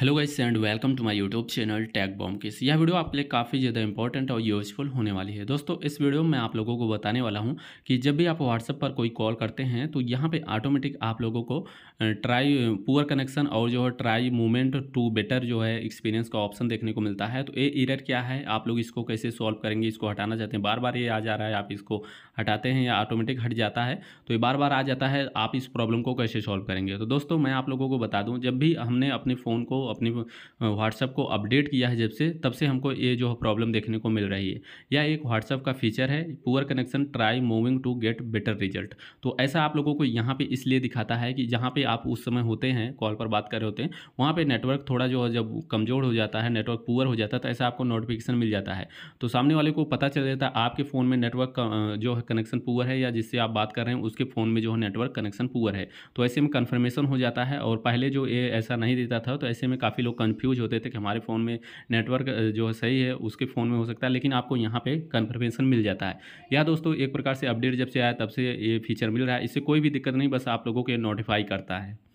hello guys and welcome to my YouTube channel tag bomb किस यह video आपके लिए काफ़ी ज़्यादा इंपॉर्टेंट और यूजफुल होने वाली है दोस्तों इस वीडियो में आप लोगों को बताने वाला हूं कि जब भी आप व्हाट्सएप पर कोई कॉल करते हैं तो यहां पे ऑटोमेटिक आप लोगों को ट्राई पुअर कनेक्शन और जो है ट्राई मूवमेंट टू बेटर जो है एक्सपीरियंस का ऑप्शन देखने को मिलता है तो ये ईरर क्या है आप लोग इसको कैसे सॉल्व करेंगे इसको हटाना चाहते हैं बार बार ये आ जा रहा है आप इसको हटाते हैं या ऑटोमेटिक हट जाता है तो ये बार बार आ जाता है आप इस प्रॉब्लम को कैसे सॉल्व करेंगे तो दोस्तों मैं आप लोगों को बता दूँ जब भी हमने अपने फ़ोन को अपनी व्हाट्सअप को अपडेट किया है जब से तब से हमको ये जो प्रॉब्लम देखने को मिल रही है या एक व्हाट्सअप का फीचर है poor connection try moving to get better result तो ऐसा आप लोगों को यहाँ पे इसलिए दिखाता है कि जहाँ पे आप उस समय होते हैं कॉल पर बात कर रहे होते हैं वहाँ पर नेटवर्क थोड़ा जो जब कमज़ोर हो जाता है नेटवर्क पुअर हो जाता है तो ऐसा आपको नोटिफिकेशन मिल जाता है तो सामने वाले को पता चल जाता है आपके फ़ोन में नेटवर्क जो है कनेक्शन पुअर है या जिससे आप बात कर रहे हैं उसके फ़ोन में जो है नेटवर्क कनेक्शन पुअर है तो ऐसे में कन्फर्मेशन हो जाता है और पहले जो ये ऐसा नहीं देता था तो ऐसे में काफ़ी लोग कन्फ्यूज होते थे कि हमारे फ़ोन में नेटवर्क जो है सही है उसके फ़ोन में हो सकता है लेकिन आपको यहाँ पे कन्फर्मेशन मिल जाता है या दोस्तों एक प्रकार से अपडेट जब से आया तब से ये फीचर मिल रहा है इससे कोई भी दिक्कत नहीं बस आप लोगों के नोटिफाई करता है